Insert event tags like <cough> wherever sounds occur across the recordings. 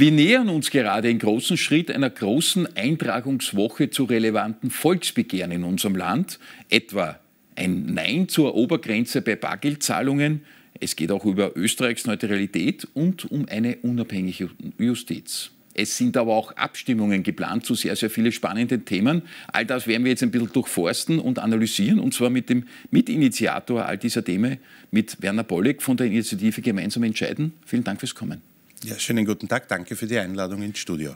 Wir nähern uns gerade in großen Schritt einer großen Eintragungswoche zu relevanten Volksbegehren in unserem Land, etwa ein Nein zur Obergrenze bei Bargeldzahlungen, es geht auch über Österreichs Neutralität und um eine unabhängige Justiz. Es sind aber auch Abstimmungen geplant zu sehr, sehr vielen spannenden Themen. All das werden wir jetzt ein bisschen durchforsten und analysieren, und zwar mit dem Mitinitiator all dieser Themen, mit Werner Bollig von der Initiative Gemeinsam entscheiden. Vielen Dank fürs Kommen. Ja, schönen guten Tag. Danke für die Einladung ins Studio.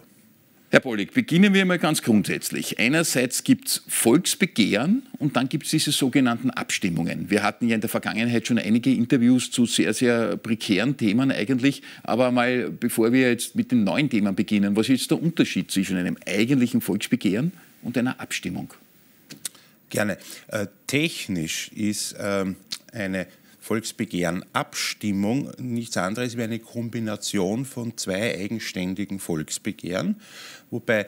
Herr Bollig, beginnen wir mal ganz grundsätzlich. Einerseits gibt es Volksbegehren und dann gibt es diese sogenannten Abstimmungen. Wir hatten ja in der Vergangenheit schon einige Interviews zu sehr, sehr prekären Themen eigentlich. Aber mal, bevor wir jetzt mit den neuen Themen beginnen, was ist der Unterschied zwischen einem eigentlichen Volksbegehren und einer Abstimmung? Gerne. Äh, technisch ist ähm, eine Volksbegehren Abstimmung nichts anderes wie eine Kombination von zwei eigenständigen Volksbegehren, wobei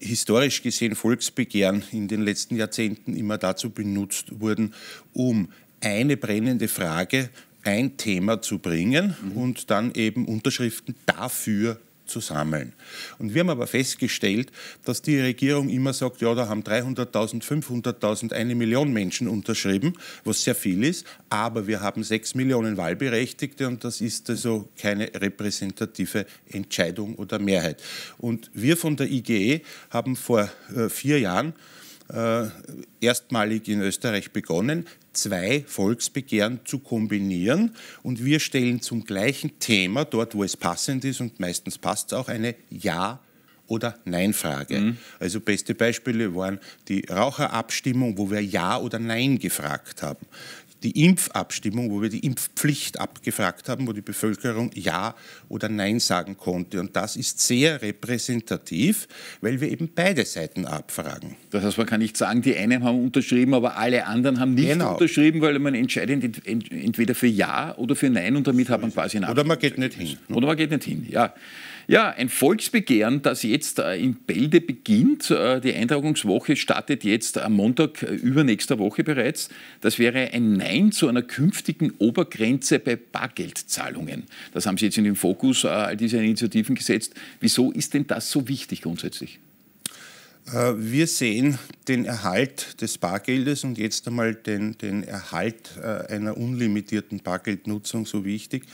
historisch gesehen Volksbegehren in den letzten Jahrzehnten immer dazu benutzt wurden, um eine brennende Frage, ein Thema zu bringen mhm. und dann eben Unterschriften dafür zu sammeln. Und wir haben aber festgestellt, dass die Regierung immer sagt, ja, da haben 300.000, 500.000, eine Million Menschen unterschrieben, was sehr viel ist, aber wir haben sechs Millionen Wahlberechtigte und das ist also keine repräsentative Entscheidung oder Mehrheit. Und wir von der IGE haben vor äh, vier Jahren äh, erstmalig in Österreich begonnen, zwei Volksbegehren zu kombinieren. Und wir stellen zum gleichen Thema, dort wo es passend ist und meistens passt es auch, eine Ja- oder Nein-Frage. Mhm. Also beste Beispiele waren die Raucherabstimmung, wo wir Ja oder Nein gefragt haben die Impfabstimmung, wo wir die Impfpflicht abgefragt haben, wo die Bevölkerung Ja oder Nein sagen konnte. Und das ist sehr repräsentativ, weil wir eben beide Seiten abfragen. Das heißt, man kann nicht sagen, die einen haben unterschrieben, aber alle anderen haben nicht genau. unterschrieben, weil man entscheidet entweder für Ja oder für Nein und damit so hat man quasi einen Abstimmung. Oder man geht nicht hin. Ne? Oder man geht nicht hin, ja. Ja, ein Volksbegehren, das jetzt äh, in Bälde beginnt. Äh, die Eintragungswoche startet jetzt am Montag äh, übernächster Woche bereits. Das wäre ein Nein zu einer künftigen Obergrenze bei Bargeldzahlungen. Das haben Sie jetzt in den Fokus all dieser Initiativen gesetzt. Wieso ist denn das so wichtig grundsätzlich? Wir sehen den Erhalt des Bargeldes und jetzt einmal den, den Erhalt einer unlimitierten Bargeldnutzung so wichtig,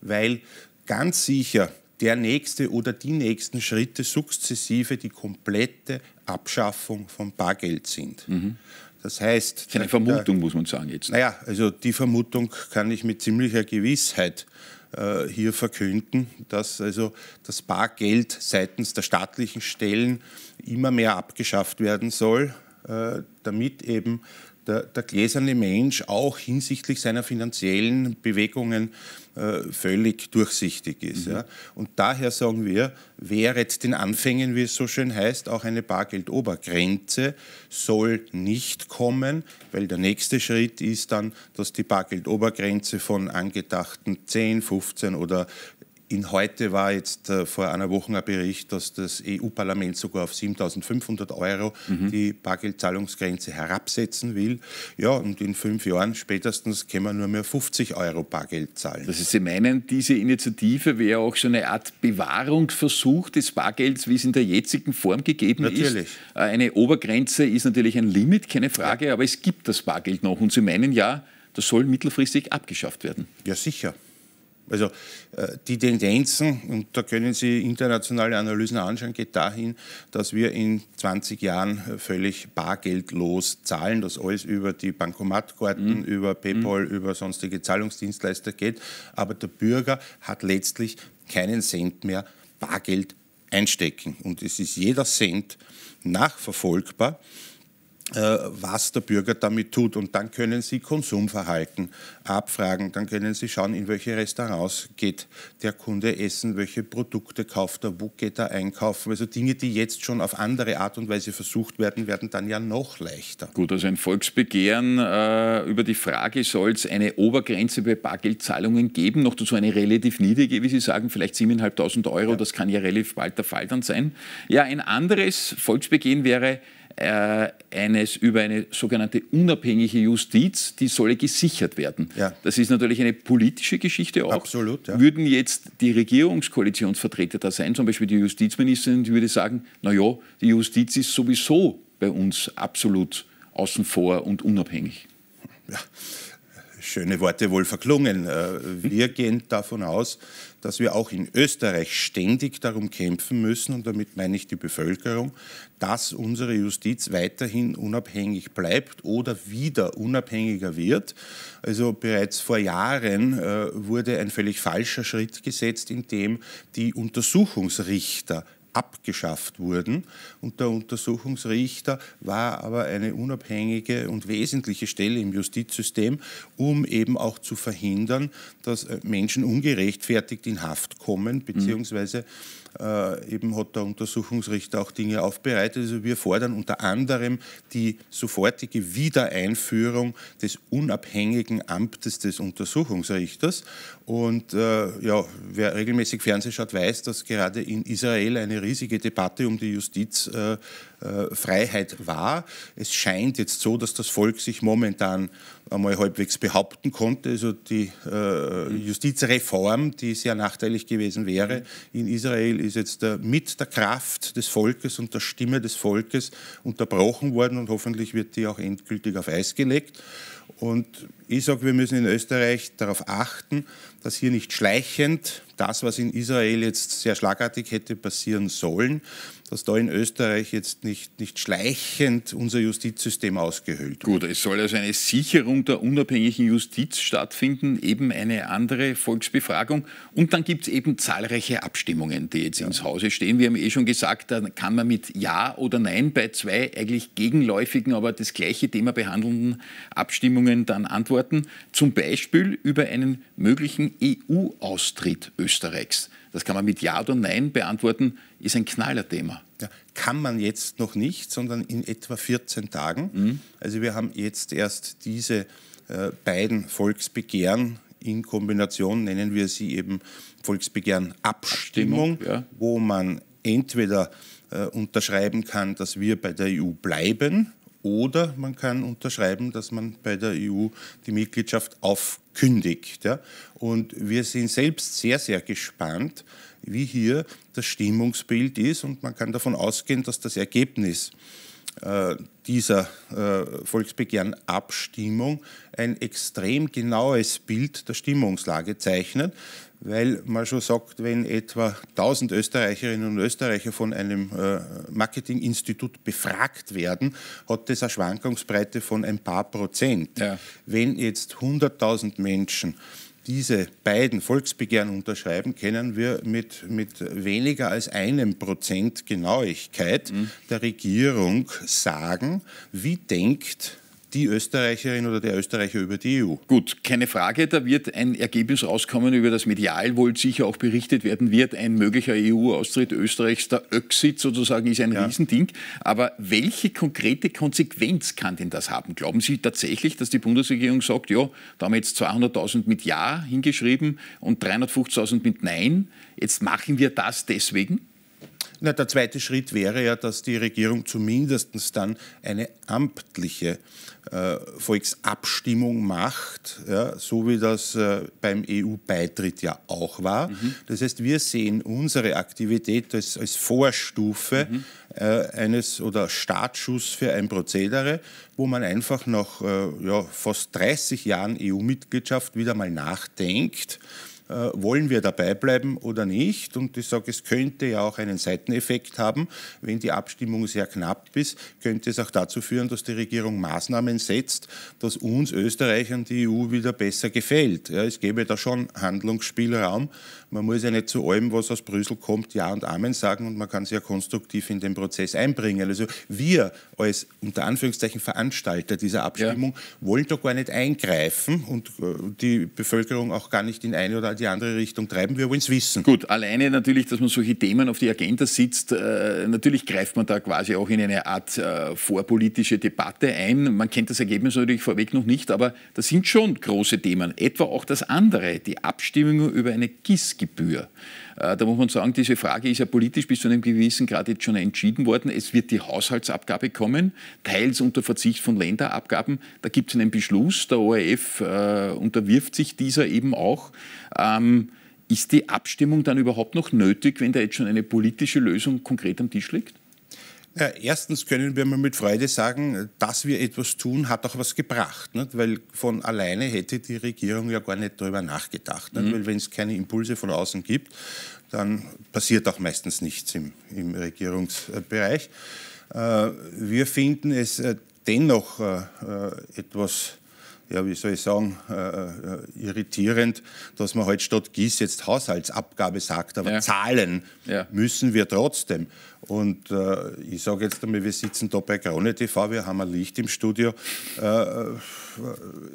weil ganz sicher der nächste oder die nächsten Schritte sukzessive die komplette Abschaffung von Bargeld sind. Mhm. Das heißt. Das eine Vermutung, der, muss man sagen jetzt. Naja, also die Vermutung kann ich mit ziemlicher Gewissheit äh, hier verkünden, dass also das Bargeld seitens der staatlichen Stellen immer mehr abgeschafft werden soll, äh, damit eben der, der gläserne Mensch auch hinsichtlich seiner finanziellen Bewegungen äh, völlig durchsichtig ist. Mhm. Ja. Und daher sagen wir, wäret den Anfängen, wie es so schön heißt, auch eine Bargeldobergrenze soll nicht kommen, weil der nächste Schritt ist dann, dass die Bargeldobergrenze von angedachten 10, 15 oder in heute war jetzt äh, vor einer Woche ein Bericht, dass das EU-Parlament sogar auf 7.500 Euro mhm. die Bargeldzahlungsgrenze herabsetzen will. Ja, und in fünf Jahren spätestens können wir nur mehr 50 Euro Bargeld zahlen. Das heißt, Sie meinen, diese Initiative wäre auch so eine Art Bewahrungsversuch des Bargelds, wie es in der jetzigen Form gegeben natürlich. ist? Natürlich. Äh, eine Obergrenze ist natürlich ein Limit, keine Frage, ja. aber es gibt das Bargeld noch. Und Sie meinen ja, das soll mittelfristig abgeschafft werden? Ja, sicher. Also äh, die Tendenzen, und da können Sie internationale Analysen anschauen, geht dahin, dass wir in 20 Jahren äh, völlig bargeldlos zahlen, dass alles über die Bankomatkarten, mhm. über PayPal, mhm. über sonstige Zahlungsdienstleister geht. Aber der Bürger hat letztlich keinen Cent mehr Bargeld einstecken. Und es ist jeder Cent nachverfolgbar. Äh, was der Bürger damit tut. Und dann können Sie Konsumverhalten abfragen, dann können Sie schauen, in welche Restaurants geht der Kunde essen, welche Produkte kauft er, wo geht er einkaufen. Also Dinge, die jetzt schon auf andere Art und Weise versucht werden, werden dann ja noch leichter. Gut, also ein Volksbegehren äh, über die Frage, soll es eine Obergrenze bei Bargeldzahlungen geben, noch dazu eine relativ niedrige, wie Sie sagen, vielleicht 7.500 Euro, ja. das kann ja relativ bald der Fall dann sein. Ja, ein anderes Volksbegehren wäre, äh, eines über eine sogenannte unabhängige Justiz, die solle gesichert werden. Ja. Das ist natürlich eine politische Geschichte auch. Absolut. Ja. Würden jetzt die Regierungskoalitionsvertreter da sein, zum Beispiel die Justizministerin, die würde sagen, naja, die Justiz ist sowieso bei uns absolut außen vor und unabhängig. Ja schöne Worte wohl verklungen. Äh, wir hm. gehen davon aus, dass wir auch in Österreich ständig darum kämpfen müssen, und damit meine ich die Bevölkerung, dass unsere Justiz weiterhin unabhängig bleibt oder wieder unabhängiger wird. Also bereits vor Jahren äh, wurde ein völlig falscher Schritt gesetzt, indem die Untersuchungsrichter abgeschafft wurden. Und der Untersuchungsrichter war aber eine unabhängige und wesentliche Stelle im Justizsystem, um eben auch zu verhindern, dass äh, Menschen ungerechtfertigt in Haft kommen, mhm. beziehungsweise mhm äh, eben hat der Untersuchungsrichter auch Dinge aufbereitet. Also wir fordern unter anderem die sofortige Wiedereinführung des unabhängigen Amtes des Untersuchungsrichters. Und äh, ja, wer regelmäßig Fernsehen schaut, weiß, dass gerade in Israel eine riesige Debatte um die Justizfreiheit äh, äh war. Es scheint jetzt so, dass das Volk sich momentan einmal halbwegs behaupten konnte. Also die äh, Justizreform, die sehr nachteilig gewesen wäre in Israel, ist jetzt äh, mit der Kraft des Volkes und der Stimme des Volkes unterbrochen worden und hoffentlich wird die auch endgültig auf Eis gelegt. Und ich sage, wir müssen in Österreich darauf achten, dass hier nicht schleichend das, was in Israel jetzt sehr schlagartig hätte passieren sollen, dass da in Österreich jetzt nicht, nicht schleichend unser Justizsystem ausgehöhlt wird. Gut, es soll also eine Sicherung der unabhängigen Justiz stattfinden, eben eine andere Volksbefragung. Und dann gibt es eben zahlreiche Abstimmungen, die jetzt ja. ins Hause stehen. Wir haben eh schon gesagt, da kann man mit Ja oder Nein bei zwei eigentlich gegenläufigen, aber das gleiche Thema behandelnden Abstimmungen dann antworten. Zum Beispiel über einen möglichen EU-Austritt Österreichs. Österreichs? Das kann man mit Ja oder Nein beantworten, ist ein Knallerthema. Ja, kann man jetzt noch nicht, sondern in etwa 14 Tagen. Mhm. Also wir haben jetzt erst diese äh, beiden Volksbegehren in Kombination, nennen wir sie eben Volksbegehren Abstimmung, Abstimmung ja. wo man entweder äh, unterschreiben kann, dass wir bei der EU bleiben oder man kann unterschreiben, dass man bei der EU die Mitgliedschaft aufkündigt. Ja? Und wir sind selbst sehr, sehr gespannt, wie hier das Stimmungsbild ist und man kann davon ausgehen, dass das Ergebnis äh, dieser äh, Volksbegehrenabstimmung ein extrem genaues Bild der Stimmungslage zeichnet, weil man schon sagt, wenn etwa 1000 Österreicherinnen und Österreicher von einem äh, Marketinginstitut befragt werden, hat das eine Schwankungsbreite von ein paar Prozent. Ja. Wenn jetzt 100.000 Menschen diese beiden Volksbegehren unterschreiben, können wir mit, mit weniger als einem Prozent Genauigkeit mhm. der Regierung sagen, wie denkt die Österreicherin oder der Österreicher über die EU. Gut, keine Frage, da wird ein Ergebnis rauskommen, über das medial wohl sicher auch berichtet werden wird. Ein möglicher EU-Austritt Österreichs, der Öxit sozusagen, ist ein ja. Riesending. Aber welche konkrete Konsequenz kann denn das haben? Glauben Sie tatsächlich, dass die Bundesregierung sagt, ja, da haben wir jetzt 200.000 mit Ja hingeschrieben und 350.000 mit Nein, jetzt machen wir das deswegen? Na, der zweite Schritt wäre ja, dass die Regierung zumindest dann eine amtliche äh, Volksabstimmung macht, ja, so wie das äh, beim EU-Beitritt ja auch war. Mhm. Das heißt, wir sehen unsere Aktivität als, als Vorstufe mhm. äh, eines oder Startschuss für ein Prozedere, wo man einfach nach äh, ja, fast 30 Jahren EU-Mitgliedschaft wieder mal nachdenkt äh, wollen wir dabei bleiben oder nicht. Und ich sage, es könnte ja auch einen Seiteneffekt haben. Wenn die Abstimmung sehr knapp ist, könnte es auch dazu führen, dass die Regierung Maßnahmen setzt, dass uns Österreichern die EU wieder besser gefällt. Ja, es gäbe da schon Handlungsspielraum. Man muss ja nicht zu allem, was aus Brüssel kommt, Ja und Amen sagen und man kann sich ja konstruktiv in den Prozess einbringen. Also wir als unter Anführungszeichen Veranstalter dieser Abstimmung ja. wollen da gar nicht eingreifen und äh, die Bevölkerung auch gar nicht in eine oder die andere Richtung treiben. Wir wollen es wissen. Gut, alleine natürlich, dass man solche Themen auf die Agenda sitzt, äh, natürlich greift man da quasi auch in eine Art äh, vorpolitische Debatte ein. Man kennt das Ergebnis natürlich vorweg noch nicht, aber das sind schon große Themen. Etwa auch das andere, die Abstimmung über eine GISK. Lizenzgebühr. Äh, da muss man sagen, diese Frage ist ja politisch bis zu einem gewissen Grad jetzt schon entschieden worden. Es wird die Haushaltsabgabe kommen, teils unter Verzicht von Länderabgaben. Da gibt es einen Beschluss, der ORF äh, unterwirft sich dieser eben auch. Ähm, ist die Abstimmung dann überhaupt noch nötig, wenn da jetzt schon eine politische Lösung konkret am Tisch liegt? Ja, äh, erstens können wir mal mit Freude sagen, dass wir etwas tun, hat auch was gebracht. Nicht? Weil von alleine hätte die Regierung ja gar nicht darüber nachgedacht. Mhm. Weil wenn es keine Impulse von außen gibt, dann passiert auch meistens nichts im, im Regierungsbereich. Äh, wir finden es äh, dennoch äh, äh etwas ja, wie soll ich sagen, äh, äh, irritierend, dass man halt statt GIS jetzt Haushaltsabgabe sagt, aber ja. zahlen ja. müssen wir trotzdem. Und äh, ich sage jetzt einmal, wir sitzen da bei Krone TV, wir haben ein Licht im Studio. Äh, äh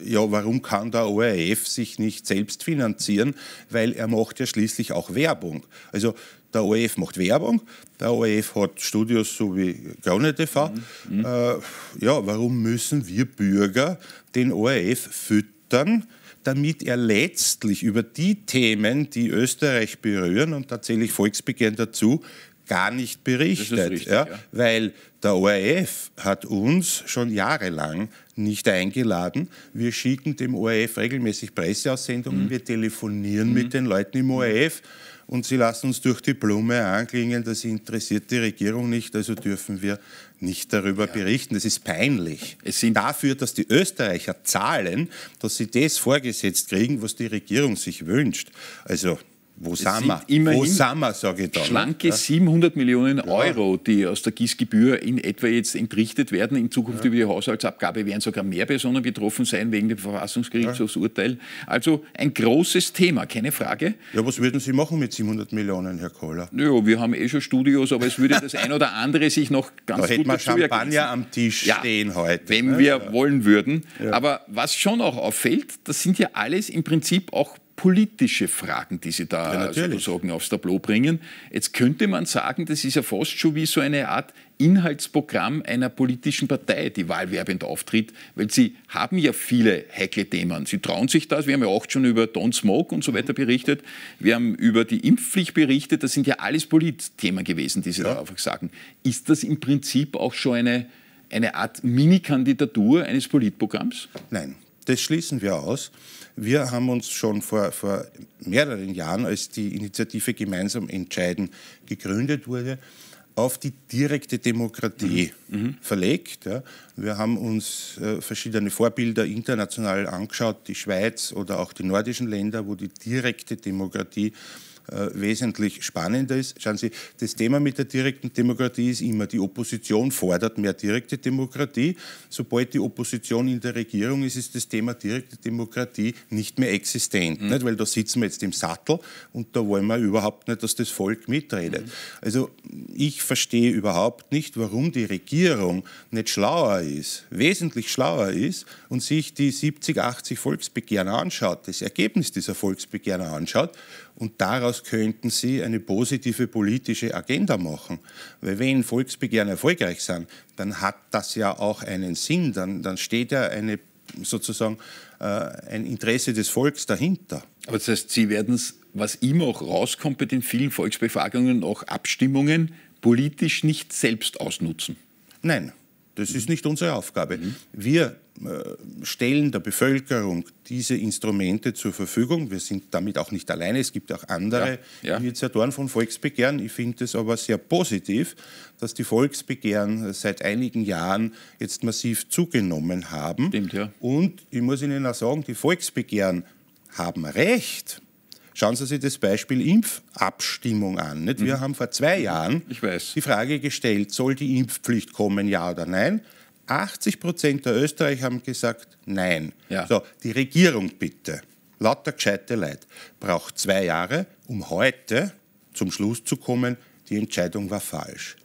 ja, warum kann der ORF sich nicht selbst finanzieren? Weil er macht ja schließlich auch Werbung. Also der ORF e macht Werbung, der ORF e hat Studios so wie Krone TV. Mhm. Äh, ja, warum müssen wir Bürger den ORF e füttern? damit er letztlich über die Themen, die Österreich berühren, und da zähle ich Volksbegehren dazu, gar nicht berichtet. Richtig, ja, ja. Weil der ORF hat uns schon jahrelang nicht eingeladen. Wir schicken dem ORF regelmäßig Presseaussendungen, mhm. wir telefonieren mhm. mit den Leuten im ORF und sie lassen uns durch die Blume anklingen, das interessiert die Regierung nicht, also dürfen wir nicht darüber ja. berichten. Das ist peinlich. Es sind dafür, dass die Österreicher zahlen, dass sie das vorgesetzt kriegen, was die Regierung sich wünscht. Also wo es sind Wo sind wir, sage ich da. Ne? Schlanke ja. 700 Millionen Euro, die aus der Gießgebühr in etwa jetzt entrichtet werden. In Zukunft ja. über die Haushaltsabgabe werden sogar mehr Personen betroffen sein wegen dem Verfassungsgerichtshofsurteil. Also ein großes Thema, keine Frage. Ja, was würden Sie machen mit 700 Millionen, Herr Kohler? Ja, wir haben eh schon Studios, aber es würde das ein oder andere sich noch <laughs> ganz da gut hätten wir Champagner am Tisch ja, stehen heute. Wenn ne? wir wollen würden. Aber was schon auch auffällt, das sind ja alles im Prinzip auch politische Fragen, die Sie da ja, sozusagen aufs Tableau bringen. Jetzt könnte man sagen, das ist ja fast schon wie so eine Art Inhaltsprogramm einer politischen Partei, die wahlwerbend auftritt, weil Sie haben ja viele heikle Themen. Sie trauen sich das. Wir haben ja auch schon über Don't Smoke und so mhm. weiter berichtet. Wir haben über die Impfpflicht berichtet. Das sind ja alles Politthemen gewesen, die Sie ja. da einfach sagen. Ist das im Prinzip auch schon eine, eine Art Mini-Kandidatur eines Politprogramms? Nein das schließen wir aus. Wir haben uns schon vor, vor mehreren Jahren, als die Initiative Gemeinsam entscheiden gegründet wurde, auf die direkte Demokratie mhm. mhm. verlegt. Ja. Wir haben uns äh, verschiedene Vorbilder international angeschaut, die Schweiz oder auch die nordischen Länder, wo die direkte Demokratie äh, wesentlich spannender ist. Schauen Sie, das Thema mit der direkten Demokratie ist immer, die Opposition fordert mehr direkte Demokratie. Sobald die Opposition in der Regierung ist, ist das Thema direkte Demokratie nicht mehr existent. Mhm. Nicht? Weil da sitzen wir jetzt im Sattel und da wollen wir überhaupt nicht, dass das Volk mitredet. Mhm. Also ich verstehe überhaupt nicht, warum die Regierung nicht schlauer ist, wesentlich schlauer ist und sich die 70, 80 Volksbegehren anschaut, das Ergebnis dieser Volksbegehren anschaut und daraus daraus könnten Sie eine positive politische Agenda machen. Weil wenn Volksbegehren erfolgreich sind, dann hat das ja auch einen Sinn. Dann, dann steht ja eine, sozusagen äh, ein Interesse des Volks dahinter. Aber das heißt, Sie werden es, was immer auch rauskommt bei den vielen Volksbefragungen, auch Abstimmungen, politisch nicht selbst ausnutzen? Nein. Das ist mhm. nicht unsere Aufgabe. Mhm. Wir äh, stellen der Bevölkerung diese Instrumente zur Verfügung. Wir sind damit auch nicht alleine. Es gibt auch andere ja, ja. Initiatoren von Volksbegehren. Ich finde es aber sehr positiv, dass die Volksbegehren seit einigen Jahren jetzt massiv zugenommen haben. Stimmt, ja. Und ich muss Ihnen auch sagen, die Volksbegehren haben Recht. Schauen Sie sich das Beispiel Impfabstimmung an. Nicht? Wir mhm. haben vor zwei Jahren die Frage gestellt, soll die Impfpflicht kommen, ja oder nein? 80 Prozent der Österreicher haben gesagt, nein. Ja. So, die Regierung bitte, lauter gescheite Leute, braucht zwei Jahre, um heute zum Schluss zu kommen, die Entscheidung war falsch.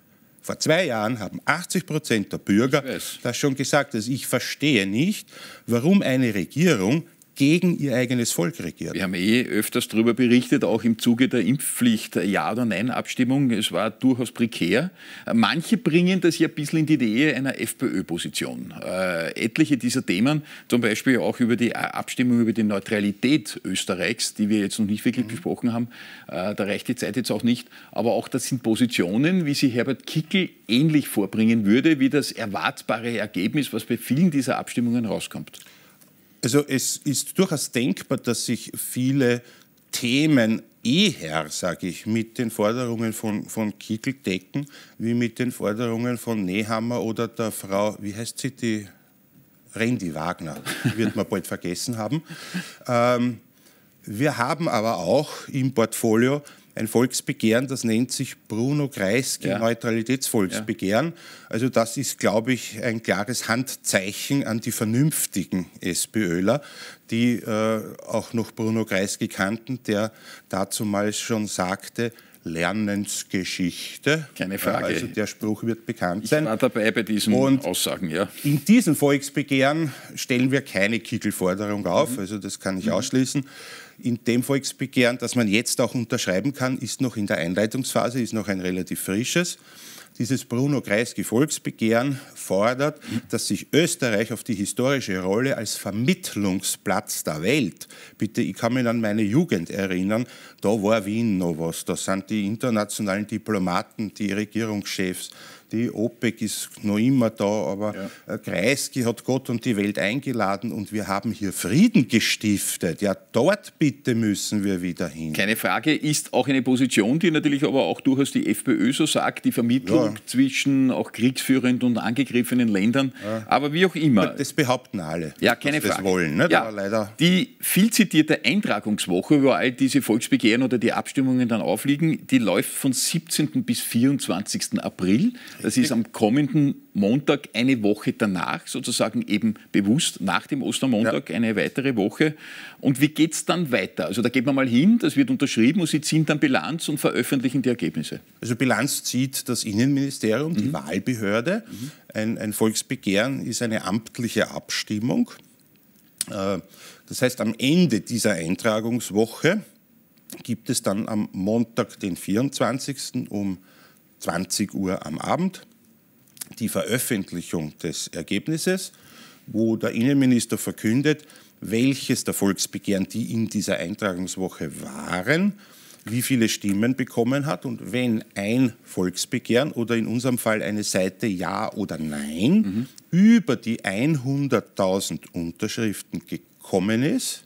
Vor zwei Jahren haben 80 Prozent der Bürger das schon gesagt. Dass also ich verstehe nicht, warum eine Regierung gegen ihr eigenes Volk regiert. Wir haben eh öfters darüber berichtet, auch im Zuge der Impfpflicht, äh, Ja- oder Nein-Abstimmung. Es war durchaus prekär. Äh, manche bringen das ja ein bisschen in die Nähe einer FPÖ-Position. Äh, etliche dieser Themen, zum Beispiel auch über die äh, Abstimmung über die Neutralität Österreichs, die wir jetzt noch nicht wirklich mhm. besprochen haben, äh, da reicht die Zeit jetzt auch nicht. Aber auch das sind Positionen, wie sie Herbert Kickel ähnlich vorbringen würde, wie das erwartbare Ergebnis, was bei vielen dieser Abstimmungen rauskommt. Also es ist durchaus denkbar, dass sich viele Themen eher, sage ich, mit den Forderungen von, von Kickel decken, wie mit den Forderungen von Nehammer oder der Frau, wie heißt sie, die Randy Wagner, <laughs> wird man bald vergessen haben. Ähm, wir haben aber auch im Portfolio ein Volksbegehren, das nennt sich Bruno Kreisky ja. Neutralitätsvolksbegehren. Ja. Also das ist, glaube ich, ein klares Handzeichen an die vernünftigen SPÖler, die äh, auch noch Bruno Kreisky kannten, der dazumals schon sagte, Lernensgeschichte. Keine Frage. Also der Spruch wird bekannt sein. Ich war dabei bei diesen und Aussagen, ja. In diesem Volksbegehren stellen wir keine Kickelforderung auf, mhm. also das kann ich mhm. ausschließen in dem Volksbegehren, das man jetzt auch unterschreiben kann, ist noch in der Einleitungsphase, ist noch ein relativ frisches. Dieses Bruno Kreisky Volksbegehren fordert, dass sich Österreich auf die historische Rolle als Vermittlungsplatz der Welt, bitte, ich kann mich an meine Jugend erinnern, da war Wien noch was, da sind die internationalen Diplomaten, die Regierungschefs, die OPEC ist noch immer da, aber ja. Äh, Kreisky hat Gott und die Welt eingeladen und wir haben hier Frieden gestiftet. Ja, dort bitte müssen wir wieder hin. Keine Frage, ist auch eine Position, die natürlich aber auch durchaus die FPÖ so sagt, die Vermittlung ja. zwischen auch kriegsführenden und angegriffenen Ländern, ja. aber wie auch immer. Das behaupten alle. Ja, keine Frage. Das wollen, ne? ja. leider die viel zitierte Eintragungswoche, wo all diese Volksbegehren oder die Abstimmungen dann aufliegen, die läuft von 17. bis 24. April. Das ist am kommenden Montag eine Woche danach, sozusagen eben bewusst nach dem Ostermontag ja. eine weitere Woche. Und wie geht es dann weiter? Also da geht man mal hin, das wird unterschrieben und Sie ziehen dann Bilanz und veröffentlichen die Ergebnisse. Also Bilanz zieht das Innenministerium, mhm. die Wahlbehörde. Mhm. Ein, ein Volksbegehren ist eine amtliche Abstimmung. Äh, das heißt, am Ende dieser Eintragungswoche gibt es dann am Montag, den 24. um 20 Uhr am Abend die Veröffentlichung des Ergebnisses, wo der Innenminister verkündet, welches der Volksbegehren, die in dieser Eintragungswoche waren, wie viele Stimmen bekommen hat und wenn ein Volksbegehren oder in unserem Fall eine Seite Ja oder Nein mhm. über die 100.000 Unterschriften gekommen ist,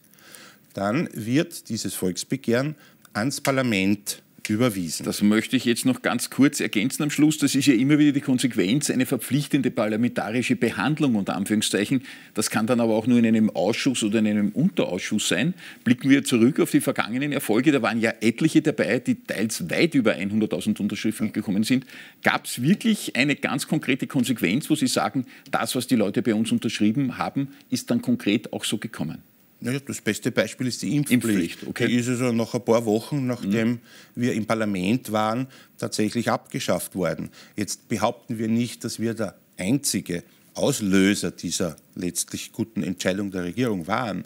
dann wird dieses Volksbegehren ans Parlament überwiesen. Das möchte ich jetzt noch ganz kurz ergänzen am Schluss. Das ist ja immer wieder die Konsequenz, eine verpflichtende parlamentarische Behandlung unter Anführungszeichen. Das kann dann aber auch nur in einem Ausschuss oder in einem Unterausschuss sein. Blicken wir zurück auf die vergangenen Erfolge. Da waren ja etliche dabei, die teils weit über 100.000 Unterschriften gekommen sind. Gab es wirklich eine ganz konkrete Konsequenz, wo Sie sagen, das, was die Leute bei uns unterschrieben haben, ist dann konkret auch so gekommen? Ja, das beste Beispiel ist die Impfpflicht. Impfpflicht okay. Die ist also nach ein paar Wochen, nachdem mhm. wir im Parlament waren, tatsächlich abgeschafft worden. Jetzt behaupten wir nicht, dass wir der einzige Auslöser dieser letztlich guten Entscheidung der Regierung waren.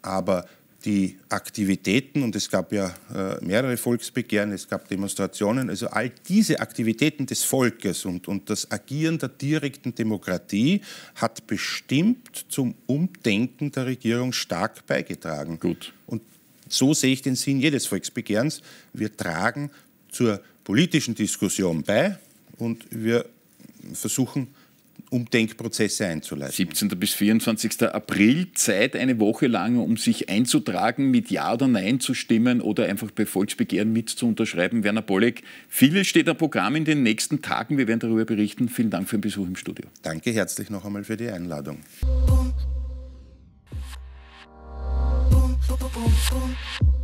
Aber die Aktivitäten, und es gab ja äh, mehrere Volksbegehren, es gab Demonstrationen, also all diese Aktivitäten des Volkes und, und das Agieren der direkten Demokratie hat bestimmt zum Umdenken der Regierung stark beigetragen. Gut. Und so sehe ich den Sinn jedes Volksbegehrens. Wir tragen zur politischen Diskussion bei und wir versuchen, Umdenkprozesse einzuleiten. 17. bis 24. April, Zeit eine Woche lang, um sich einzutragen, mit Ja oder Nein zu stimmen oder einfach bei Volksbegehren mit zu unterschreiben. Werner Bolleck, vieles steht am Programm in den nächsten Tagen. Wir werden darüber berichten. Vielen Dank für den Besuch im Studio. Danke herzlich noch einmal für die Einladung. Boom, boom, boom, boom.